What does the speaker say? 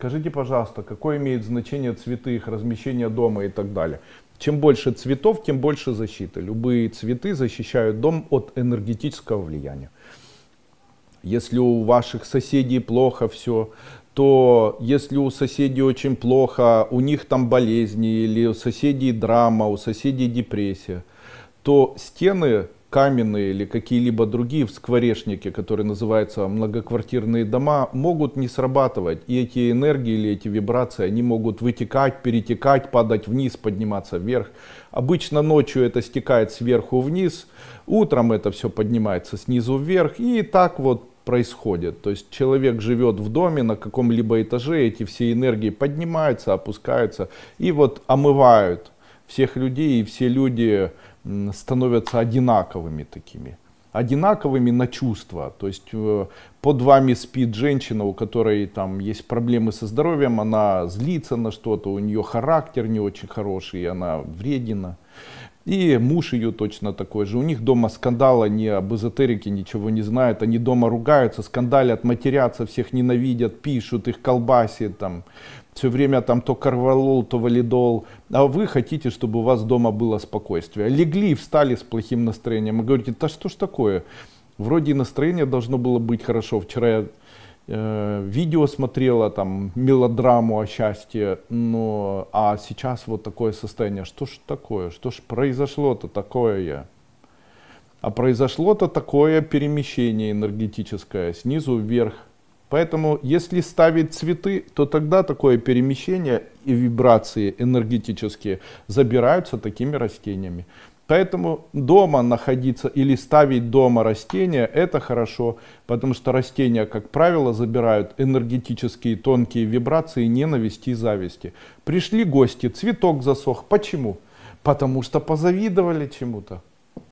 Скажите, пожалуйста, какое имеет значение цветы, их размещение дома и так далее? Чем больше цветов, тем больше защиты. Любые цветы защищают дом от энергетического влияния. Если у ваших соседей плохо все, то если у соседей очень плохо, у них там болезни или у соседей драма, у соседей депрессия, то стены каменные или какие-либо другие в скворечнике, которые называются многоквартирные дома, могут не срабатывать. И эти энергии или эти вибрации, они могут вытекать, перетекать, падать вниз, подниматься вверх. Обычно ночью это стекает сверху вниз, утром это все поднимается снизу вверх. И так вот происходит. То есть человек живет в доме на каком-либо этаже, эти все энергии поднимаются, опускаются и вот омывают всех людей, и все люди становятся одинаковыми такими. Одинаковыми на чувства. То есть э, под вами спит женщина, у которой там есть проблемы со здоровьем, она злится на что-то, у нее характер не очень хороший, она вредина. И муж ее точно такой же. У них дома скандала не об эзотерике ничего не знают. Они дома ругаются, скандалят, матерятся, всех ненавидят, пишут, их колбасит там. Все время там то корвалол, то валидол. А вы хотите, чтобы у вас дома было спокойствие. Легли и встали с плохим настроением. И говорите, да что ж такое? Вроде настроение должно было быть хорошо. Вчера я Э, видео смотрела, там, мелодраму о счастье, но, а сейчас вот такое состояние, что ж такое, что ж произошло-то такое? А произошло-то такое перемещение энергетическое снизу вверх. Поэтому, если ставить цветы, то тогда такое перемещение и вибрации энергетические забираются такими растениями. Поэтому дома находиться или ставить дома растения – это хорошо, потому что растения, как правило, забирают энергетические тонкие вибрации ненависти и зависти. Пришли гости, цветок засох. Почему? Потому что позавидовали чему-то.